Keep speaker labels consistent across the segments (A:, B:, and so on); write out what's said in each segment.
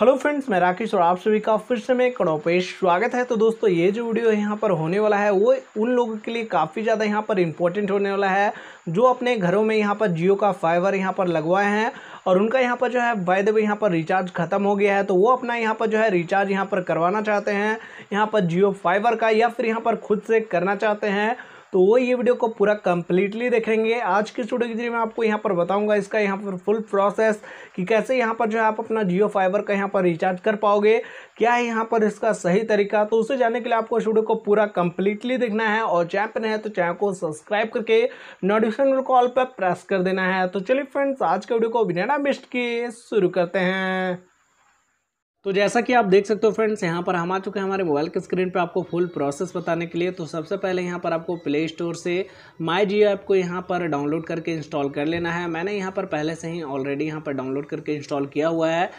A: Hello friends मैं राकेश और आप सभी का फिर से मैं कणोपेश स्वागत है तो दोस्तों ये जो वीडियो यहाँ पर होने वाला है वो उन लोगों के लिए काफ़ी ज़्यादा यहाँ पर इम्पोर्टेंट होने वाला है जो अपने घरों में यहाँ पर जियो का फाइबर यहाँ पर लगवाए हैं और उनका यहाँ पर जो है बाय द वे यहाँ पर रिचार्ज खत्म हो गया है तो वो अपना यहाँ पर जो है रिचार्ज यहाँ पर करवाना चाहते हैं यहाँ पर जियो फाइबर का या फिर यहाँ पर खुद से करना चाहते हैं तो वो ये वीडियो को पूरा कंप्लीटली देखेंगे आज की स्टूडियो की मैं आपको यहाँ पर बताऊँगा इसका यहाँ पर फुल प्रोसेस कि कैसे यहाँ पर जो है आप अपना जियो फाइबर का यहाँ पर रिचार्ज कर पाओगे क्या है यहाँ पर इसका सही तरीका तो उसे जाने के लिए आपको स्टूडियो को पूरा कंप्लीटली देखना है और चैनल पर है तो चैनल को सब्सक्राइब करके नोटिफिकेशन कॉल पर प्रेस कर देना है तो चलिए फ्रेंड्स आज के वीडियो को बिना मिस्ट किए शुरू करते हैं तो जैसा कि आप देख सकते हो फ्रेंड्स यहाँ पर हम आ चुके हैं हमारे मोबाइल के स्क्रीन पे आपको फुल प्रोसेस बताने के लिए तो सबसे पहले यहाँ पर आपको प्ले स्टोर से माई जियो ऐप को यहाँ पर डाउनलोड करके इंस्टॉल कर लेना है मैंने यहाँ पर पहले से ही ऑलरेडी यहाँ पर डाउनलोड करके इंस्टॉल किया हुआ है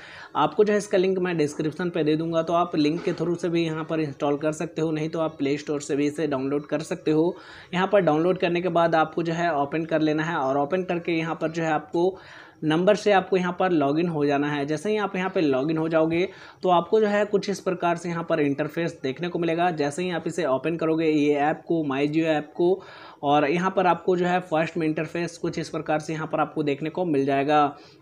A: आपको जो है इसका लिंक मैं डिस्क्रिप्शन पर दे दूँगा तो आप लिंक के थ्रू से भी यहाँ पर इंस्टॉल कर सकते हो नहीं तो आप प्ले स्टोर से भी इसे डाउनलोड कर सकते हो यहाँ पर डाउनलोड करने के बाद आपको जो है ओपन कर लेना है और ओपन करके यहाँ पर जो है आपको नंबर से आपको यहाँ पर लॉगिन हो जाना है जैसे ही आप यहाँ पर लॉगिन हो जाओगे तो आपको जो है कुछ इस प्रकार से यहाँ पर इंटरफेस देखने को मिलेगा जैसे ही आप इसे ओपन करोगे ये ऐप को माई जियो ऐप को और यहाँ पर आपको जो है फर्स्ट में इंटरफेस कुछ इस प्रकार से यहाँ पर आपको देखने को मिल जाएगा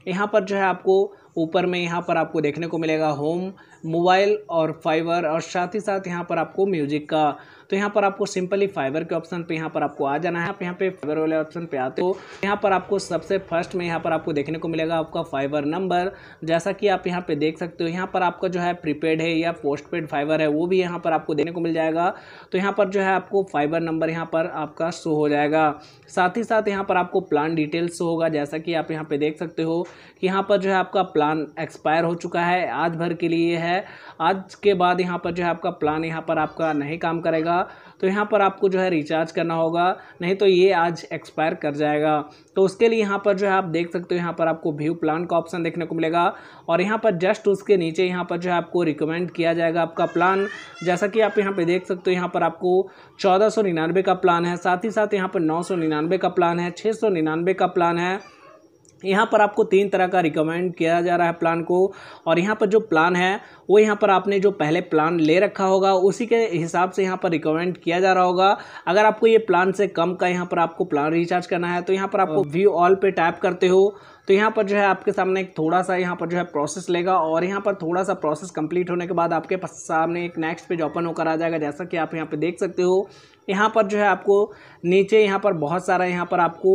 A: यहाँ पर जो है आपको ऊपर में यहाँ पर आपको देखने को मिलेगा होम मोबाइल और फाइबर और साथ ही साथ यहाँ पर आपको म्यूजिक का तो यहाँ पर आपको सिंपली फाइबर के ऑप्शन पे यहाँ पर आपको आ जाना है आप यहाँ पे फाइबर वाले ऑप्शन पे आते हो यहाँ पर आपको सबसे फर्स्ट में यहाँ पर आपको देखने को मिलेगा आपका फाइबर नंबर जैसा कि आप यहाँ पे देख सकते हो यहाँ पर आपका जो है प्रीपेड है या पोस्ट पेड फाइबर है वो भी यहाँ पर आपको देखने को मिल जाएगा तो यहाँ पर जो है आपको फाइबर नंबर यहाँ पर आपका शो हो जाएगा साथ ही साथ यहाँ पर आपको प्लान डिटेल्स होगा जैसा कि आप यहाँ पर देख सकते हो कि यहाँ पर जो है आपका प्लान प्लान एक्सपायर हो चुका है आज भर के लिए है आज के बाद यहाँ पर जो है आपका प्लान यहाँ पर आपका नहीं काम करेगा तो यहाँ पर आपको जो है रिचार्ज करना होगा नहीं तो ये आज एक्सपायर कर जाएगा तो उसके लिए यहाँ पर जो है आप देख सकते हो यहाँ पर आपको व्यू प्लान का ऑप्शन देखने को मिलेगा और यहाँ पर जस्ट उसके नीचे यहाँ पर जो है आपको रिकमेंड किया जाएगा आपका प्लान जैसा कि आप यहाँ पर देख सकते हो यहाँ पर आपको चौदह का प्लान है साथ ही साथ यहाँ पर नौ का प्लान है छः का प्लान है यहाँ पर आपको तीन तरह का रिकमेंड किया जा रहा है प्लान को और यहाँ पर जो प्लान है वो यहाँ पर आपने जो पहले प्लान ले रखा होगा उसी के हिसाब से यहाँ पर रिकमेंड किया जा रहा होगा अगर आपको ये प्लान से कम का यहाँ पर आपको प्लान रिचार्ज करना है तो यहाँ पर आपको व्यू हाँ। ऑल पे टैप करते हो तो यहाँ पर जो है आपके सामने एक थोड़ा सा यहाँ पर जो है प्रोसेस लेगा और यहाँ पर थोड़ा सा प्रोसेस कंप्लीट होने के बाद आपके सामने एक नेक्स्ट पेज ओपन होकर आ जाएगा जैसा कि आप यहाँ पर देख सकते हो यहाँ पर जो है आपको नीचे यहाँ पर बहुत सारा यहाँ पर आपको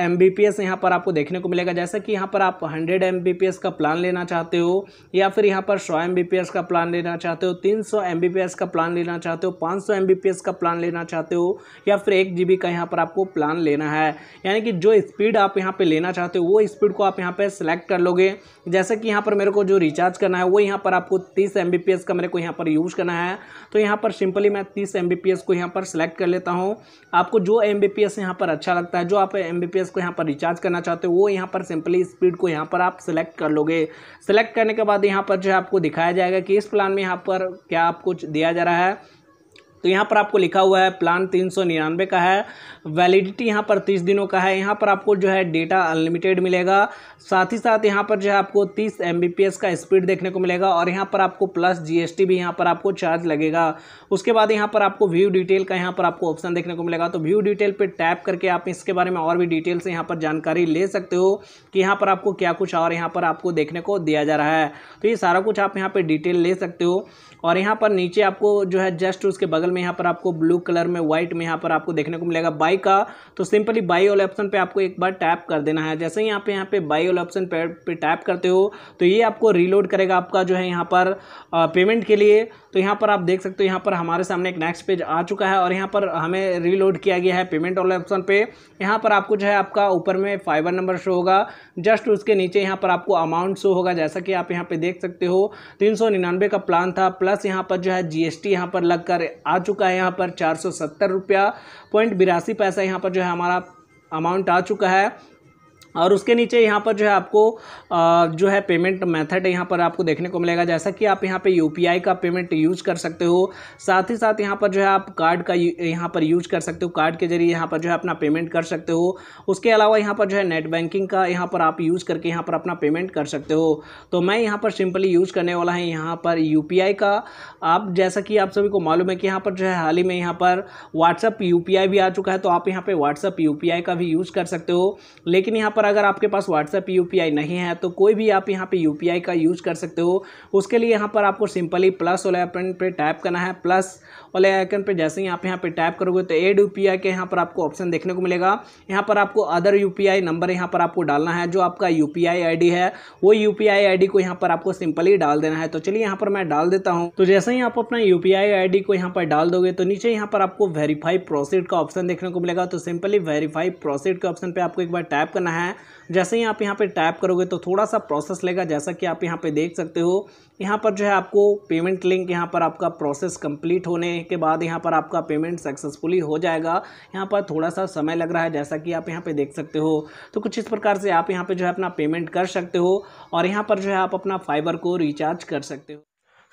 A: एम बी पी एस यहाँ पर आपको देखने को मिलेगा जैसा कि यहाँ पर आप 100 एम बी पी एस का प्लान लेना चाहते हो या फिर यहाँ पर 100 एम बी पी एस का प्लान लेना चाहते हो 300 एम बी पी एस का प्लान लेना चाहते हो 500 एम बी पी एस का प्लान लेना चाहते हो या फिर एक जी बी का यहाँ पर आपको प्लान लेना है यानी कि जो स्पीड आप यहाँ पर लेना चाहते हो वो स्पीड को आप यहाँ पर सिलेक्ट कर लोगे जैसे कि यहाँ पर मेरे को जो रिचार्ज करना है वो यहाँ पर आपको तीस एम का मेरे को यहाँ पर यूज़ करना है तो यहाँ पर सिंपली मैं तीस एम को यहाँ पर सिलेक्ट कर लेता हूँ आपको जो एम बी यहाँ पर अच्छा लगता है जो आप एम को यहाँ पर रिचार्ज करना चाहते हो वो यहाँ पर सिंपली स्पीड को यहाँ पर आप सेलेक्ट कर लोगे सेलेक्ट करने के बाद यहाँ पर जो है आपको दिखाया जाएगा कि इस प्लान में यहाँ पर क्या आपको दिया जा रहा है तो यहाँ पर आपको लिखा हुआ है प्लान तीन सौ निन्यानवे का है वैलिडिटी यहाँ पर तीस दिनों का है यहाँ पर आपको जो है डेटा अनलिमिटेड मिलेगा साथ ही साथ यहाँ पर जो है आपको तीस एम का स्पीड देखने को मिलेगा और यहाँ पर आपको प्लस जी भी यहाँ पर आपको चार्ज लगेगा उसके बाद यहाँ पर आपको व्यू डिटेल का यहाँ पर आपको ऑप्शन देखने को मिलेगा तो व्यू डिटेल पर टैप करके आप इसके बारे में और भी डिटेल से यहाँ पर जानकारी ले सकते हो कि यहाँ पर आपको क्या कुछ और यहाँ पर आपको देखने को दिया जा रहा है तो ये सारा कुछ आप यहाँ पर डिटेल ले सकते हो और यहाँ पर नीचे आपको जो है जस्ट उसके बगल सिंपल में यहाँ पर आपको ब्लू कलर में व्हाइट में यहाँ पर आपको देखने को मिलेगा बाई का तो सिंपली बाई वाले ऑप्शन पे आपको एक बार टैप कर देना है जैसे ही यहाँ पे यहाँ पे बाई वाले ऑप्शन पे, टैप करते हो तो ये आपको रीलोड करेगा आपका जो है यहाँ पर पेमेंट के लिए तो यहाँ पर आप देख सकते हो यहाँ पर हमारे सामने एक नेक्स्ट पेज आ चुका है और यहाँ पर हमें रीलोड किया गया है पेमेंट वाले ऑप्शन पे यहाँ पर आपको जो है आपका ऊपर में फाइबर नंबर शो होगा जस्ट उसके नीचे यहाँ पर आपको अमाउंट शो होगा जैसा कि आप यहाँ पे देख सकते हो तीन का प्लान था प्लस यहाँ पर जो है जीएसटी यहाँ पर लगकर आ चुका है यहाँ पर चार सौ सत्तर रुपया पॉइंट बिरासी पैसा यहाँ पर जो है हमारा अमाउंट आ चुका है और उसके नीचे यहाँ पर जो है आपको जो है पेमेंट मेथड यहाँ पर आपको देखने को मिलेगा जैसा कि आप यहाँ पे यू का पेमेंट यूज कर सकते हो साथ ही साथ यहाँ पर जो है आप कार्ड का यहाँ पर यूज कर सकते हो कार्ड के जरिए यहाँ पर जो है अपना पेमेंट कर सकते हो उसके अलावा यहाँ पर जो है नेट बैंकिंग का यहाँ पर आप यूज़ करके यहाँ पर अपना पेमेंट कर सकते हो तो मैं यहाँ पर सिंपली यूज़ करने वाला है यहाँ पर यू का आप जैसा कि आप सभी को मालूम है कि यहाँ पर जो है हाल ही में यहाँ पर व्हाट्सअप यू भी आ चुका है तो आप यहाँ पर व्हाट्सअप यू का भी यूज़ कर सकते हो लेकिन यहाँ पर पर अगर आपके पास व्हाट्सएप यू नहीं है तो कोई भी आप यहाँ पर यू का यूज़ कर सकते हो उसके लिए यहाँ पर आपको सिंपली प्लस वाले अपन पर टैप करना है प्लस वाले आइकन पर जैसे ही आप यहाँ पर टाइप करोगे तो एड यू के यहाँ पर आपको ऑप्शन देखने को मिलेगा यहाँ पर आपको अदर यू नंबर यहाँ पर आपको डालना है जो आपका यू पी है वो यू पी को यहाँ पर आपको सिंपली डाल देना है तो चलिए यहाँ पर मैं डाल देता हूँ तो जैसे ही आप अपना यू पी को यहाँ पर डाल दोगे तो नीचे यहाँ पर आपको वेरीफाई प्रोसीड का ऑप्शन देखने को मिलेगा तो सिंपली वेरीफाई प्रोसीड के ऑप्शन पर आपको एक बार टाइप करना है जैसे ही आप यहाँ पर टाइप करोगे तो थोड़ा सा प्रोसेस लेगा जैसा कि आप यहाँ पर देख सकते हो यहाँ पर जो है आपको पेमेंट लिंक यहाँ पर आपका प्रोसेस कंप्लीट होने के बाद यहाँ पर आपका पेमेंट सक्सेसफुली हो जाएगा यहाँ पर थोड़ा सा समय लग रहा है जैसा कि आप यहाँ पर देख सकते हो तो कुछ इस प्रकार से आप यहाँ पर जो है अपना पेमेंट कर सकते हो और यहाँ पर जो है आप अपना फाइबर को रिचार्ज कर सकते हो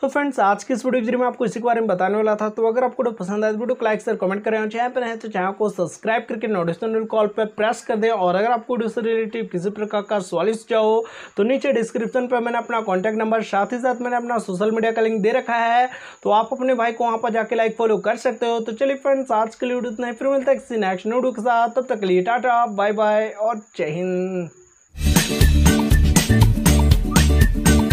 A: तो फ्रेंड्स आज की इस वीडियो के जरिए मैं आपको इसी के बारे में बताने वाला था तो अगर आपको वीडियो पसंद आए तो वीडियो को लाइक सर कमेंट करें और चैनल पर है तो चैनल को सब्सक्राइब करके नोटिफिकेशन कॉल पर प्रेस कर दें और अगर आपको वीडियो से रिलेटेड किसी प्रकार का सॉल्यूस चाहो तो नीचे डिस्क्रिप्शन पर मैंने अपना कॉन्टैक्ट नंबर साथ ही साथ मैंने अपना सोशल मीडिया का लिंक दे रखा है तो आप अपने भाई को वहाँ पर जाकर लाइक फॉलो कर सकते हो तो चलिए फ्रेंड्स आज के लिए वीडियो इतना ही फिर मिलता है नेक्स्ट वीडियो के साथ तब तक लिए टाटा बाय बाय और जय हिंद